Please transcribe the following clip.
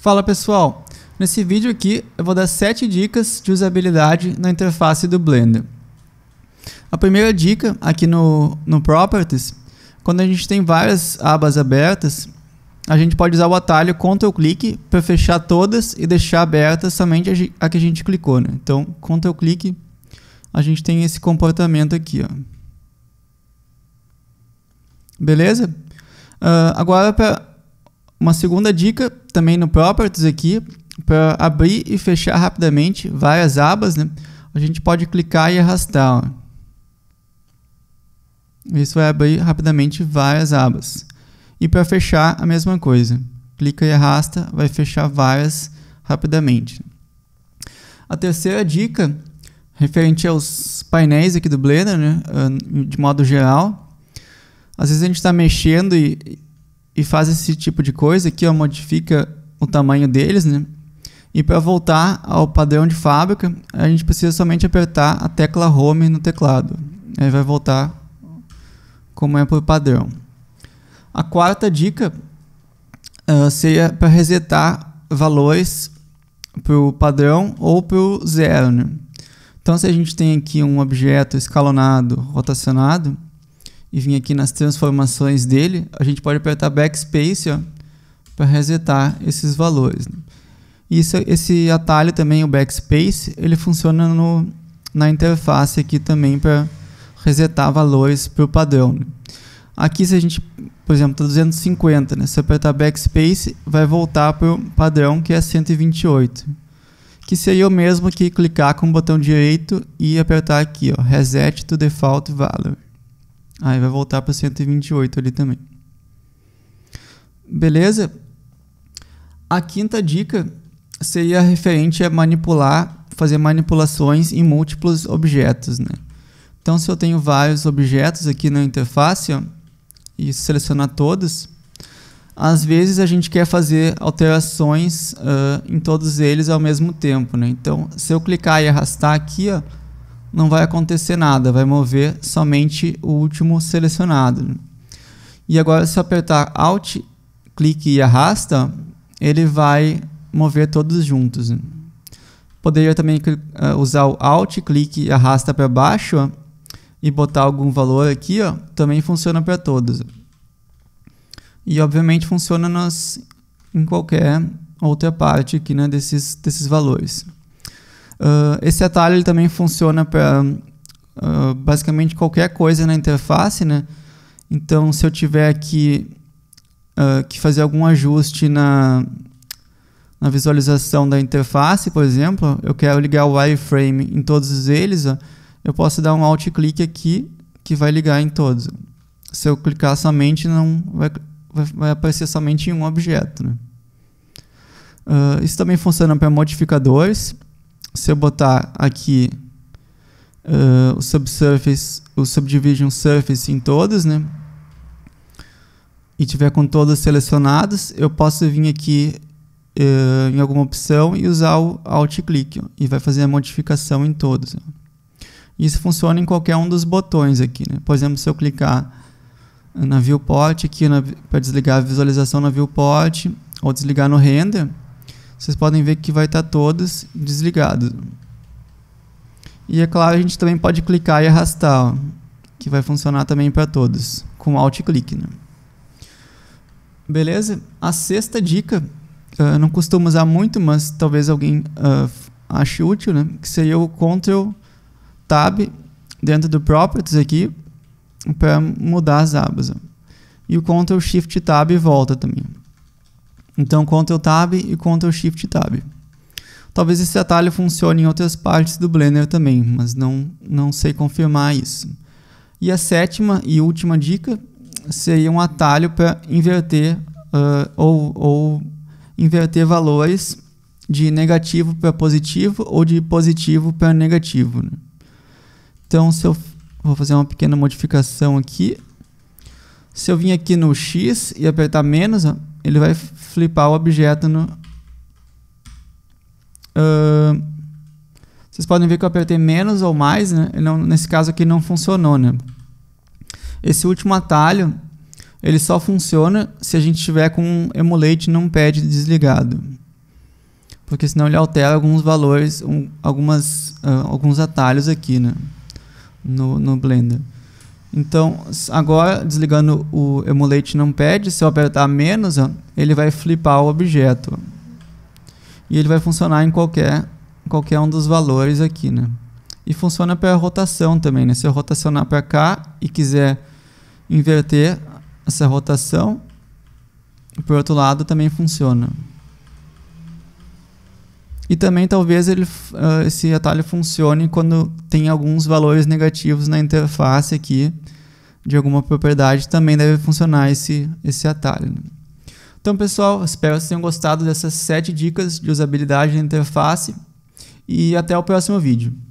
Fala pessoal, nesse vídeo aqui eu vou dar 7 dicas de usabilidade na interface do Blender. A primeira dica aqui no, no Properties, quando a gente tem várias abas abertas, a gente pode usar o atalho Ctrl para fechar todas e deixar aberta somente a que a gente clicou. Né? Então, Ctrl a gente tem esse comportamento aqui. Ó. Beleza? Uh, agora, para uma segunda dica, também no Properties aqui, para abrir e fechar rapidamente várias abas, né? a gente pode clicar e arrastar. Ó. Isso vai abrir rapidamente várias abas. E para fechar, a mesma coisa. Clica e arrasta, vai fechar várias rapidamente. A terceira dica, referente aos painéis aqui do Blender, né? Ah, de modo geral. Às vezes a gente está mexendo e e faz esse tipo de coisa que modifica o tamanho deles, né? E para voltar ao padrão de fábrica, a gente precisa somente apertar a tecla Home no teclado. Aí vai voltar como é por padrão. A quarta dica uh, seria para resetar valores para o padrão ou para o zero. Né? Então, se a gente tem aqui um objeto escalonado, rotacionado, e vir aqui nas transformações dele, a gente pode apertar Backspace para resetar esses valores. Isso, esse atalho também, o Backspace, ele funciona no, na interface aqui também para resetar valores para o padrão. Aqui se a gente, por exemplo, está 250, né? se apertar Backspace, vai voltar para o padrão que é 128. Que seria o mesmo que clicar com o botão direito e apertar aqui, ó, Reset to Default Value. Aí vai voltar para 128 ali também. Beleza? A quinta dica seria referente a manipular, fazer manipulações em múltiplos objetos, né? Então, se eu tenho vários objetos aqui na interface ó, e selecionar todos, às vezes a gente quer fazer alterações uh, em todos eles ao mesmo tempo, né? Então, se eu clicar e arrastar aqui, ó, não vai acontecer nada, vai mover somente o último selecionado. E agora, se eu apertar Alt, clique e arrasta, ele vai mover todos juntos. Poderia também eh, usar o Alt, clique e arrasta para baixo e botar algum valor aqui, ó, também funciona para todos. E obviamente funciona nas, em qualquer outra parte aqui né, desses, desses valores. Ah, esse atalho ele também funciona para uh, ah, basicamente qualquer coisa na interface, né? Então, se eu tiver que, uh, ah, que fazer algum ajuste na, na visualização da interface, por exemplo, eu quero ligar o wireframe em todos eles, ó, eu posso dar um alt-clique aqui que vai ligar em todos. Se eu clicar somente, não vai, vai aparecer somente em um objeto. Né? Uh, isso também funciona para modificadores se eu botar aqui uh, o subsurface, o subdivision surface em todos, né? E tiver com todos selecionados, eu posso vir aqui uh, em alguma opção e usar o alt click e vai fazer a modificação em todos. Isso funciona em qualquer um dos botões aqui, né? Por exemplo, se eu clicar na viewport aqui para desligar a visualização na viewport ou desligar no render, vocês podem ver que vai estar todos desligados. E é claro, a gente também pode clicar e arrastar, ó, que vai funcionar também para todos, com alt clique. Né? Beleza? A sexta dica, ah, não costumo usar muito, mas talvez alguém uh, ache útil, né? que seria o Ctrl Tab dentro do Properties aqui, para mudar as abas. Ó. E o Ctrl Shift Tab volta também. Então, Ctrl Tab e Ctrl Shift Tab. Talvez esse atalho funcione em outras partes do Blender também, mas não, não sei confirmar isso. E a sétima e última dica seria um atalho para inverter uh, ou, ou inverter valores de negativo para positivo ou de positivo para negativo. Né? Então, se eu vou fazer uma pequena modificação aqui, se eu vim aqui no X e apertar menos, ele vai flipar o objeto no... Uh, vocês podem ver que eu apertei menos ou mais, né? Não, nesse caso aqui não funcionou, né? Esse último atalho, ele só funciona se a gente tiver com um emulate pad desligado. Porque senão ele altera alguns valores, um, algumas, uh, alguns atalhos aqui, né? No, no Blender. Então, agora, desligando o emulate numpad, se eu apertar menos, ele vai flipar o objeto. E ele vai funcionar em qualquer, qualquer um dos valores aqui, né? E funciona para rotação também, né? Se eu rotacionar para cá e quiser inverter essa rotação, por outro lado também funciona. E também talvez ele, ah, esse atalho funcione quando tem alguns valores negativos na interface aqui de alguma propriedade, também deve funcionar esse, esse atalho. Né? Então pessoal, espero que vocês tenham gostado dessas 7 dicas de usabilidade da interface e até o próximo vídeo.